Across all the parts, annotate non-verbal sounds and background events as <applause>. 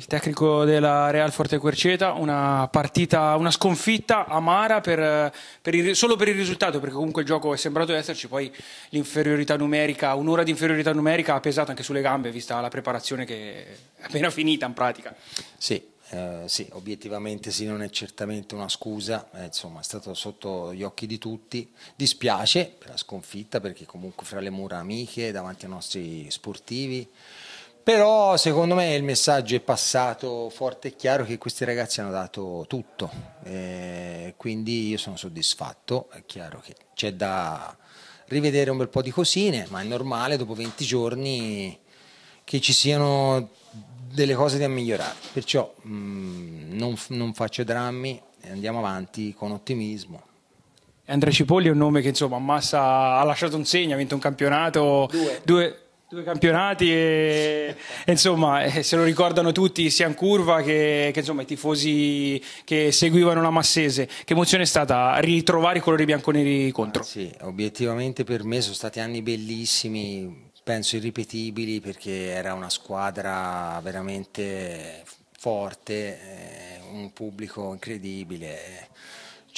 il tecnico della Real Forte Querceta, una partita, una sconfitta amara per, per il, solo per il risultato, perché comunque il gioco è sembrato esserci, poi l'inferiorità numerica, un'ora di inferiorità numerica ha pesato anche sulle gambe, vista la preparazione che è appena finita in pratica. Sì, eh, sì obiettivamente sì, non è certamente una scusa, eh, insomma è stato sotto gli occhi di tutti, dispiace per la sconfitta, perché comunque fra le mura amiche, davanti ai nostri sportivi, però secondo me il messaggio è passato forte e chiaro che questi ragazzi hanno dato tutto, eh, quindi io sono soddisfatto, è chiaro che c'è da rivedere un bel po' di cosine, ma è normale dopo 20 giorni che ci siano delle cose da migliorare, perciò mh, mm, non, non faccio drammi, andiamo avanti con ottimismo. Andrea Cipolli è un nome che insomma ammassa, ha lasciato un segno, ha vinto un campionato, due, due due campionati e, e insomma eh, se lo ricordano tutti sia in curva che, che insomma, i tifosi che seguivano la Massese. Che emozione è stata ritrovare i colori bianconeri contro? Ah, sì, obiettivamente per me sono stati anni bellissimi, penso irripetibili perché era una squadra veramente forte, eh, un pubblico incredibile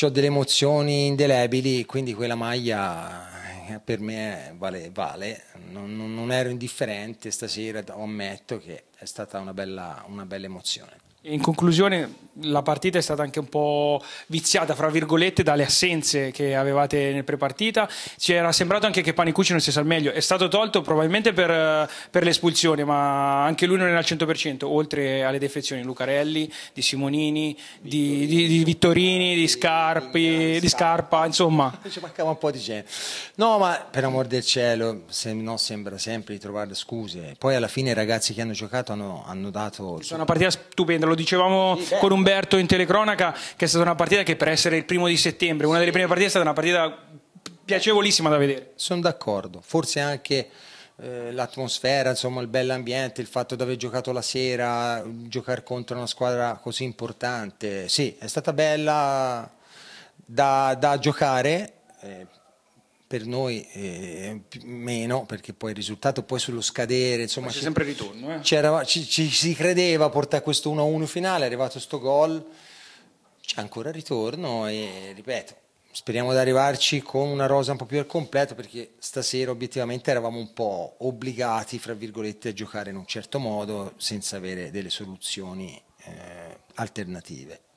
ho delle emozioni indelebili, quindi quella maglia eh, per me vale, vale. Non, non, ero indifferente stasera, ammetto che è stata una bella, una bella emozione. In conclusione, la partita è stata anche un po' viziata, fra virgolette, dalle assenze che avevate nel prepartita. Ci era sembrato anche che Panicucci non stesse al meglio. È stato tolto probabilmente per, per l'espulsione, ma anche lui non era al 100%, oltre alle defezioni di Lucarelli, di Simonini, di, di, di Vittorini, di, Scarpi, di Scarpa, insomma. <laughs> Ci mancava un po' di gente. No, ma per amor del cielo, se no sembra sempre di trovare scuse. Poi alla fine i ragazzi che hanno giocato hanno, hanno dato... È una partita stupenda lo dicevamo sì, con Umberto in telecronaca, che è stata una partita che per essere il primo di settembre, una delle prime partite è stata una partita piacevolissima da vedere. Sono d'accordo, forse anche eh, l'atmosfera, insomma il bell'ambiente, il fatto di aver giocato la sera, giocare contro una squadra così importante, sì, è stata bella da, da giocare. Eh, per noi eh, meno, perché poi il risultato poi sullo scadere, insomma... c'è sempre ritorno, eh? ci, ci, si credeva portare questo 1-1 finale, è arrivato sto gol, c'è ancora ritorno e ripeto, speriamo di arrivarci con una rosa un po' più al completo, perché stasera obiettivamente eravamo un po' obbligati, fra virgolette, a giocare in un certo modo, senza avere delle soluzioni eh, alternative.